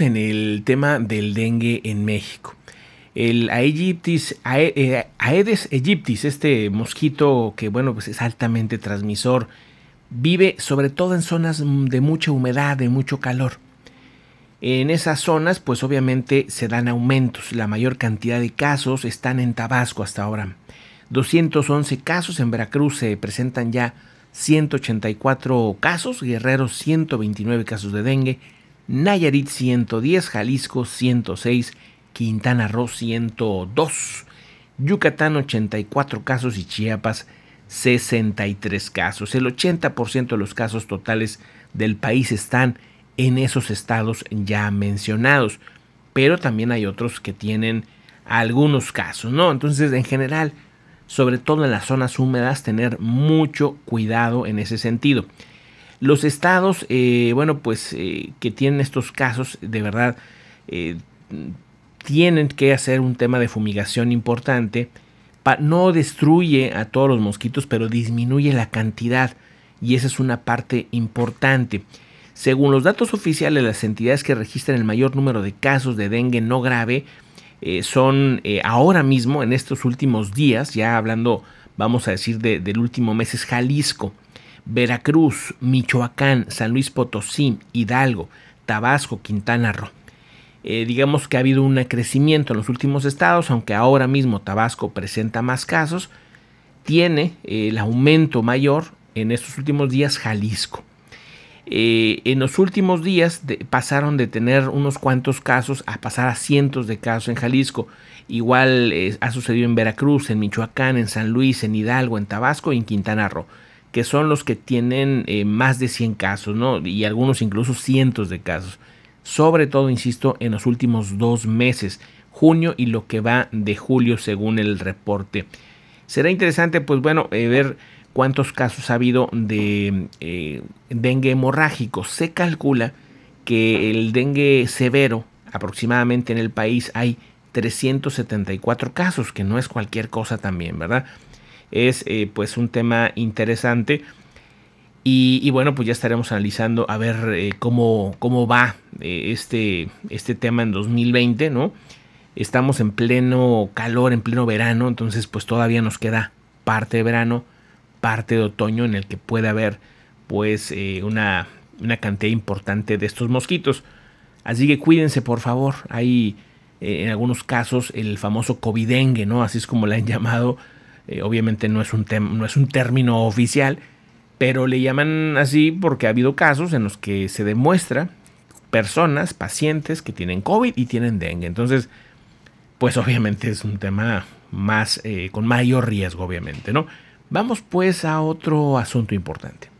en el tema del dengue en México. El eh, Aedes aegyptis, este mosquito que bueno, pues es altamente transmisor, vive sobre todo en zonas de mucha humedad, de mucho calor. En esas zonas, pues obviamente se dan aumentos. La mayor cantidad de casos están en Tabasco hasta ahora. 211 casos, en Veracruz se presentan ya 184 casos, Guerrero 129 casos de dengue, Nayarit 110, Jalisco 106, Quintana Roo 102, Yucatán 84 casos y Chiapas 63 casos. El 80% de los casos totales del país están en esos estados ya mencionados, pero también hay otros que tienen algunos casos, ¿no? Entonces, en general, sobre todo en las zonas húmedas, tener mucho cuidado en ese sentido. Los estados, eh, bueno, pues eh, que tienen estos casos, de verdad, eh, tienen que hacer un tema de fumigación importante. no destruye a todos los mosquitos, pero disminuye la cantidad. Y esa es una parte importante. Según los datos oficiales, las entidades que registran el mayor número de casos de dengue no grave son ahora mismo, en estos últimos días, ya hablando, vamos a decir, del último mes, es Jalisco. Veracruz, Michoacán, San Luis Potosí, Hidalgo, Tabasco, Quintana Roo. Eh, digamos que ha habido un crecimiento en los últimos estados, aunque ahora mismo Tabasco presenta más casos, tiene eh, el aumento mayor en estos últimos días Jalisco. Eh, en los últimos días pasaron de tener unos cuantos casos a pasar a cientos de casos en Jalisco. Igual ha sucedido en Veracruz, en Michoacán, en San Luis, en Hidalgo, en Tabasco y en Quintana Roo que son los que tienen eh, más de 100 casos, ¿no? Y algunos incluso cientos de casos. Sobre todo, insisto, en los últimos dos meses, junio y lo que va de julio, según el reporte. Será interesante, pues bueno, eh, ver cuántos casos ha habido de eh, dengue hemorrágico. Se calcula que el dengue severo, aproximadamente en el país, hay 374 casos, que no es cualquier cosa también, ¿verdad? es eh, pues un tema interesante. Y, bueno, pues ya estaremos analizando a ver eh, cómo, cómo va eh, este, este tema en 2020, ¿no? Estamos en pleno calor, en pleno verano, entonces pues todavía nos queda parte de verano, parte de otoño en el que puede haber pues una, una, cantidad importante de estos mosquitos. Así que cuídense por favor, hay en algunos casos el famoso covidengue, ¿no? Así es como la han llamado eh, obviamente no es, un no es un término oficial, pero le llaman así porque ha habido casos en los que se demuestra personas, pacientes que tienen COVID y tienen dengue. Entonces, pues obviamente es un tema más, eh, con mayor riesgo, obviamente, ¿no? Vamos pues a otro asunto importante.